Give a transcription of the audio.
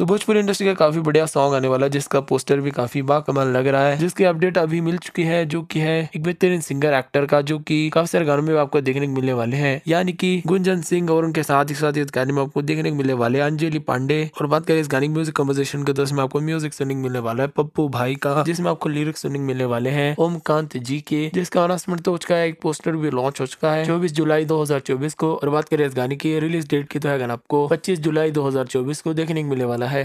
तो भोजपुरी इंडस्ट्री का काफ़ी बढ़िया सॉन्ग आने वाला है जिसका पोस्टर भी काफ़ी बाकमाल लग रहा है जिसकी अपडेट अभी मिल चुकी है जो की है एक बेहतरीन सिंगर एक्टर का जो की काफ़ी सारे गानों में आपको देखने को मिलने वाले है यानी कि गुंजन सिंह और उनके साथ ही साथ इस गाने में आपको देखने को मिलने वाले अंजलि पांडे और बात करें इस गाने की म्यूजिक कम्पोजिशन के दोस्त में आपको म्यूजिक सुनिंग मिलने वाला है पप्पू भाई का जिसमें आपको लिरिक सुनिंग मिलने वाले हैं ओमकांत जी के जिसका अनाउंसमेंट तो हो चुका है एक पोस्टर भी लॉन्च हो चुका है चौबीस जुलाई दो को और बात करें इस गाने की रिलीज डेट की तो है आपको पच्चीस जुलाई दो को देखने को मिलने वाला है है